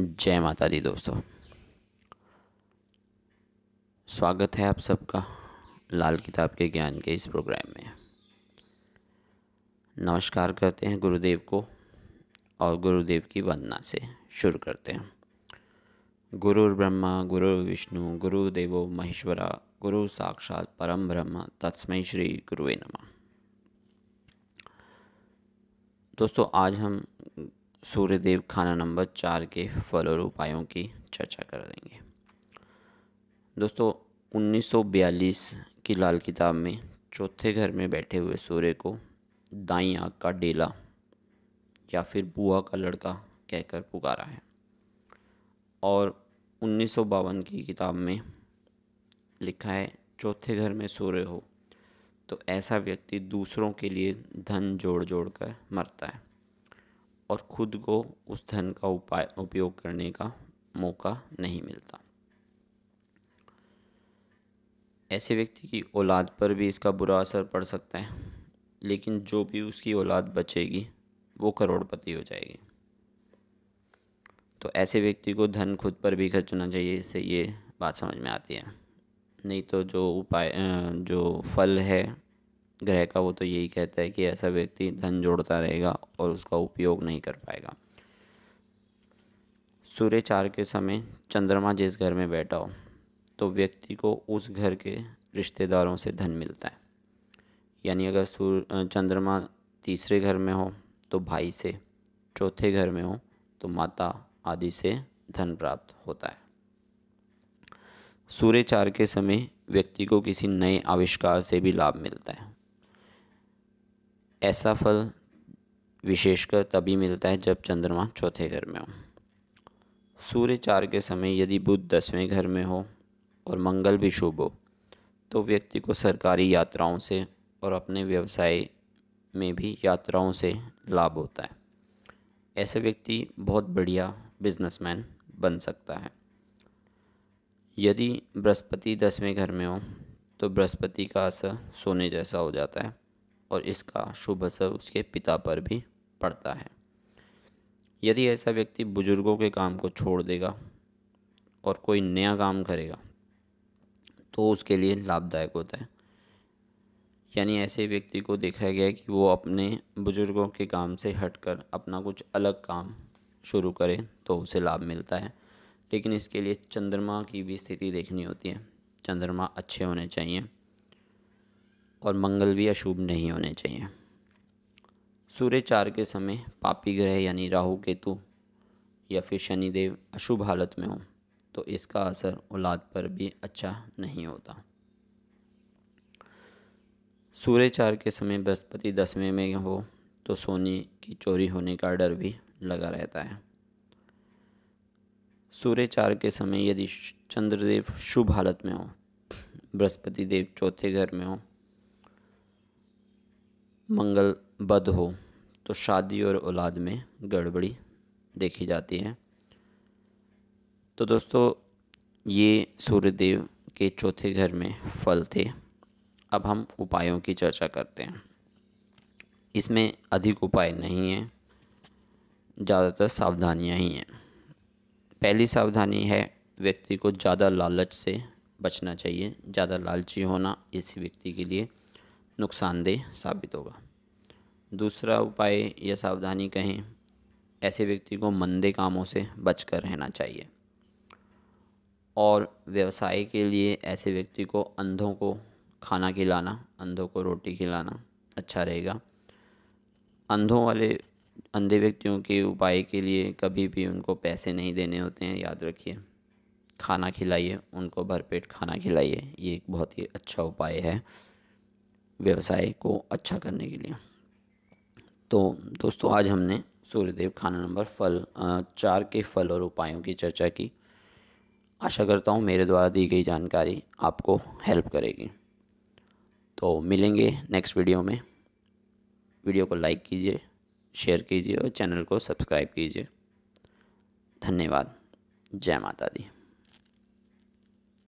जय माता दी दोस्तों स्वागत है आप सबका लाल किताब के ज्ञान के इस प्रोग्राम में नमस्कार करते हैं गुरुदेव को और गुरुदेव की वंदना से शुरू करते हैं गुरुर ब्रह्मा गुरु विष्णु गुरु देवो महेश्वरा गुरु साक्षात परम ब्रह्म तत्समय श्री गुरुवे नमः दोस्तों आज हम सूर्यदेव खाना नंबर चार के फल और उपायों की चर्चा कर देंगे दोस्तों 1942 की लाल किताब में चौथे घर में बैठे हुए सूर्य को दाई आँख का डेला या फिर बुआ का लड़का कहकर पुकारा है और उन्नीस की किताब में लिखा है चौथे घर में सूर्य हो तो ऐसा व्यक्ति दूसरों के लिए धन जोड़ जोड़ कर मरता है और खुद को उस धन का उपाय उपयोग करने का मौका नहीं मिलता ऐसे व्यक्ति की औलाद पर भी इसका बुरा असर पड़ सकता है लेकिन जो भी उसकी औलाद बचेगी वो करोड़पति हो जाएगी तो ऐसे व्यक्ति को धन खुद पर भी खर्चना चाहिए इससे ये बात समझ में आती है नहीं तो जो उपाय जो फल है ग्रह का वो तो यही कहता है कि ऐसा व्यक्ति धन जोड़ता रहेगा और उसका उपयोग नहीं कर पाएगा सूर्य चार के समय चंद्रमा जिस घर में बैठा हो तो व्यक्ति को उस घर के रिश्तेदारों से धन मिलता है यानी अगर सूर्य चंद्रमा तीसरे घर में हो तो भाई से चौथे घर में हो तो माता आदि से धन प्राप्त होता है सूर्य चार के समय व्यक्ति को किसी नए आविष्कार से भी लाभ मिलता है ऐसा फल विशेषकर तभी मिलता है जब चंद्रमा चौथे घर में हो सूर्य चार के समय यदि बुध दसवें घर में हो और मंगल भी शुभ हो तो व्यक्ति को सरकारी यात्राओं से और अपने व्यवसाय में भी यात्राओं से लाभ होता है ऐसे व्यक्ति बहुत बढ़िया बिजनेसमैन बन सकता है यदि बृहस्पति दसवें घर में हो तो बृहस्पति का असर सोने जैसा हो जाता है और इसका शुभ असर उसके पिता पर भी पड़ता है यदि ऐसा व्यक्ति बुजुर्गों के काम को छोड़ देगा और कोई नया काम करेगा तो उसके लिए लाभदायक होता है यानी ऐसे व्यक्ति को देखा गया है कि वो अपने बुज़ुर्गों के काम से हटकर अपना कुछ अलग काम शुरू करे तो उसे लाभ मिलता है लेकिन इसके लिए चंद्रमा की भी स्थिति देखनी होती है चंद्रमा अच्छे होने चाहिए और मंगल भी अशुभ नहीं होने चाहिए सूर्य चार के समय पापी ग्रह यानी राहु केतु या फिर शनिदेव अशुभ हालत में हो तो इसका असर औलाद पर भी अच्छा नहीं होता सूर्य चार के समय बृहस्पति दसवें में हो तो सोने की चोरी होने का डर भी लगा रहता है सूर्य चार के समय यदि चंद्रदेव शुभ हालत में हो बृहस्पति देव चौथे घर में हो मंगल बद हो तो शादी और औलाद में गड़बड़ी देखी जाती है तो दोस्तों ये सूर्यदेव के चौथे घर में फल थे अब हम उपायों की चर्चा करते हैं इसमें अधिक उपाय नहीं हैं ज़्यादातर सावधानियां ही हैं पहली सावधानी है व्यक्ति को ज़्यादा लालच से बचना चाहिए ज़्यादा लालची होना इस व्यक्ति के लिए नुकसानदेह साबित होगा दूसरा उपाय या सावधानी कहें ऐसे व्यक्ति को मंदे कामों से बचकर रहना चाहिए और व्यवसाय के लिए ऐसे व्यक्ति को अंधों को खाना खिलाना अंधों को रोटी खिलाना अच्छा रहेगा अंधों वाले अंधे व्यक्तियों के उपाय के लिए कभी भी उनको पैसे नहीं देने होते हैं याद रखिए खाना खिलाइए उनको भरपेट खाना खिलाइए ये एक बहुत ही अच्छा उपाय है व्यवसाय को अच्छा करने के लिए तो दोस्तों आज हमने सूर्यदेव खाना नंबर फल चार के फल और उपायों की चर्चा की आशा करता हूँ मेरे द्वारा दी गई जानकारी आपको हेल्प करेगी तो मिलेंगे नेक्स्ट वीडियो में वीडियो को लाइक कीजिए शेयर कीजिए और चैनल को सब्सक्राइब कीजिए धन्यवाद जय माता दी